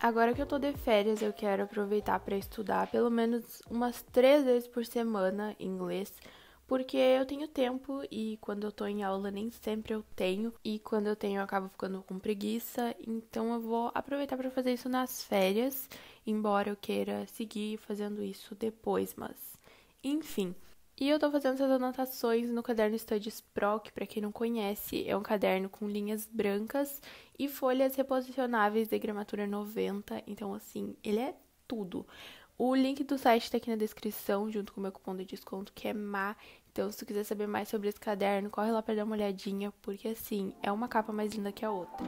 Agora que eu tô de férias, eu quero aproveitar para estudar pelo menos umas três vezes por semana inglês, porque eu tenho tempo e quando eu tô em aula nem sempre eu tenho, e quando eu tenho eu acabo ficando com preguiça, então eu vou aproveitar para fazer isso nas férias, embora eu queira seguir fazendo isso depois, mas enfim, e eu tô fazendo essas anotações no caderno Studies Pro, que para quem não conhece, é um caderno com linhas brancas e folhas reposicionáveis de gramatura 90, então assim, ele é tudo. O link do site tá aqui na descrição, junto com o meu cupom de desconto, que é MA. Então, se tu quiser saber mais sobre esse caderno, corre lá para dar uma olhadinha, porque assim, é uma capa mais linda que a outra.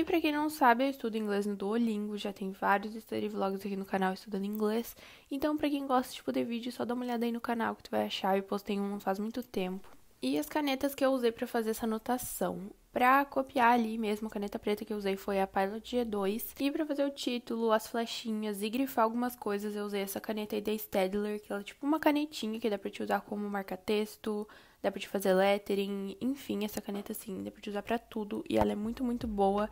E para quem não sabe, eu estudo inglês no Duolingo, já tem vários study vlogs aqui no canal estudando inglês. Então, para quem gosta de poder vídeo, só dá uma olhada aí no canal que tu vai achar, eu postei um faz muito tempo. E as canetas que eu usei para fazer essa anotação. Para copiar ali mesmo, a caneta preta que eu usei foi a Pilot G2. E para fazer o título, as flechinhas e grifar algumas coisas, eu usei essa caneta aí da Stedler, que ela é tipo uma canetinha que dá para te usar como marca-texto, dá para te fazer lettering, enfim, essa caneta assim, dá para te usar para tudo e ela é muito, muito boa.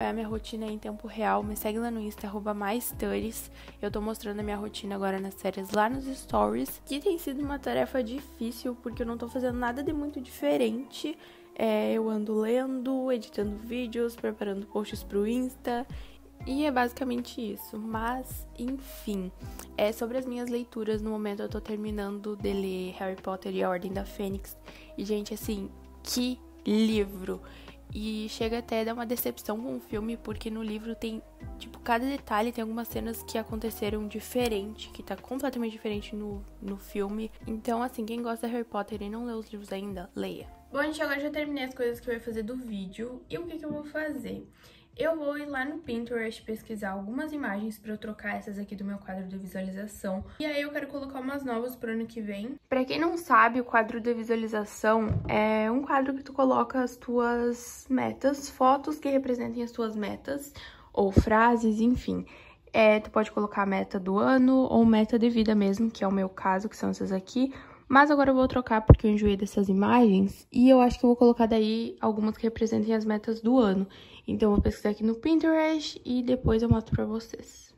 É acompanhar minha rotina em tempo real, me segue lá no Insta, arroba Eu tô mostrando a minha rotina agora nas séries lá nos stories, que tem sido uma tarefa difícil, porque eu não tô fazendo nada de muito diferente. É, eu ando lendo, editando vídeos, preparando posts pro Insta. E é basicamente isso, mas enfim, é sobre as minhas leituras. No momento eu tô terminando de ler Harry Potter e a Ordem da Fênix. E, gente, assim, que livro! E chega até a dar uma decepção com o filme, porque no livro tem, tipo, cada detalhe, tem algumas cenas que aconteceram diferente, que tá completamente diferente no, no filme. Então, assim, quem gosta de Harry Potter e não leu os livros ainda, leia. Bom, gente, agora já terminei as coisas que eu ia fazer do vídeo. E o que, que eu vou fazer? Eu vou ir lá no Pinterest pesquisar algumas imagens para eu trocar essas aqui do meu quadro de visualização. E aí eu quero colocar umas novas pro ano que vem. Para quem não sabe, o quadro de visualização é um quadro que tu coloca as tuas metas, fotos que representem as tuas metas ou frases, enfim. É, tu pode colocar a meta do ano ou meta de vida mesmo, que é o meu caso, que são essas aqui. Mas agora eu vou trocar porque eu enjoei dessas imagens e eu acho que eu vou colocar daí algumas que representem as metas do ano. Então, vou pesquisar aqui no Pinterest e depois eu mostro pra vocês.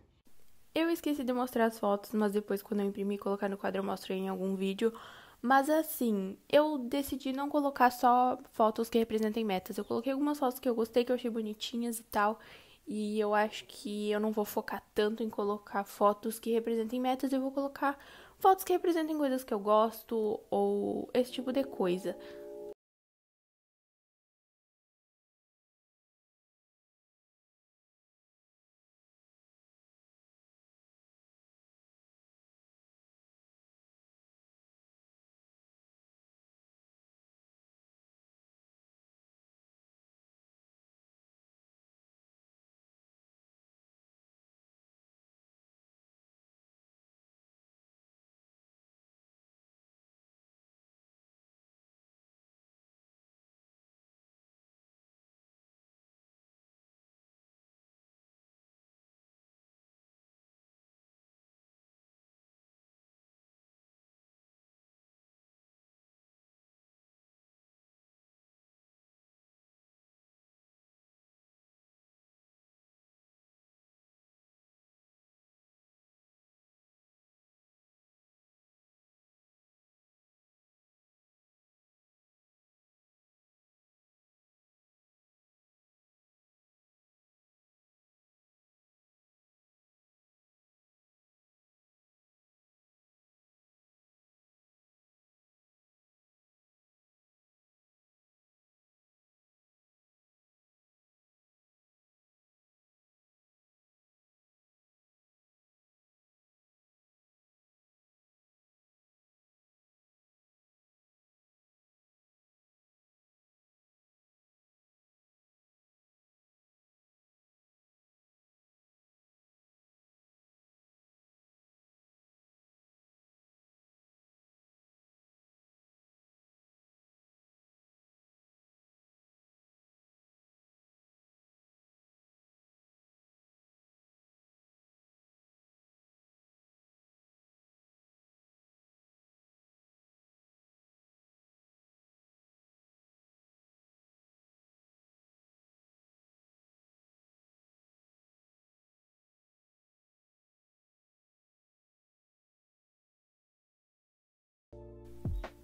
Eu esqueci de mostrar as fotos, mas depois quando eu imprimir e colocar no quadro eu mostrei em algum vídeo. Mas assim, eu decidi não colocar só fotos que representem metas. Eu coloquei algumas fotos que eu gostei, que eu achei bonitinhas e tal. E eu acho que eu não vou focar tanto em colocar fotos que representem metas, eu vou colocar fotos que representem coisas que eu gosto ou esse tipo de coisa.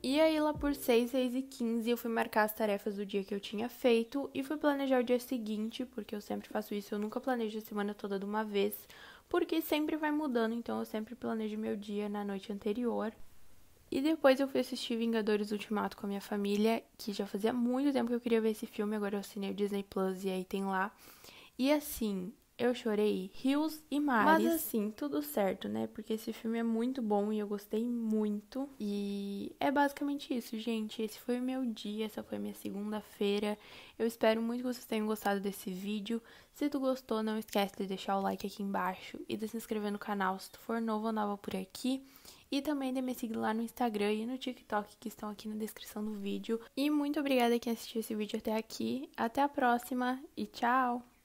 E aí lá por 6, 6 e 15 eu fui marcar as tarefas do dia que eu tinha feito e fui planejar o dia seguinte, porque eu sempre faço isso, eu nunca planejo a semana toda de uma vez, porque sempre vai mudando, então eu sempre planejo meu dia na noite anterior. E depois eu fui assistir Vingadores Ultimato com a minha família, que já fazia muito tempo que eu queria ver esse filme, agora eu assinei o Disney Plus e aí tem lá. E assim, eu chorei rios e mares. Mas assim, tudo certo, né? Porque esse filme é muito bom e eu gostei muito. E é basicamente isso, gente. Esse foi o meu dia, essa foi a minha segunda-feira. Eu espero muito que vocês tenham gostado desse vídeo. Se tu gostou, não esquece de deixar o like aqui embaixo e de se inscrever no canal se tu for novo ou nova por aqui. E também de me seguir lá no Instagram e no TikTok que estão aqui na descrição do vídeo. E muito obrigada quem assistiu esse vídeo até aqui. Até a próxima e tchau!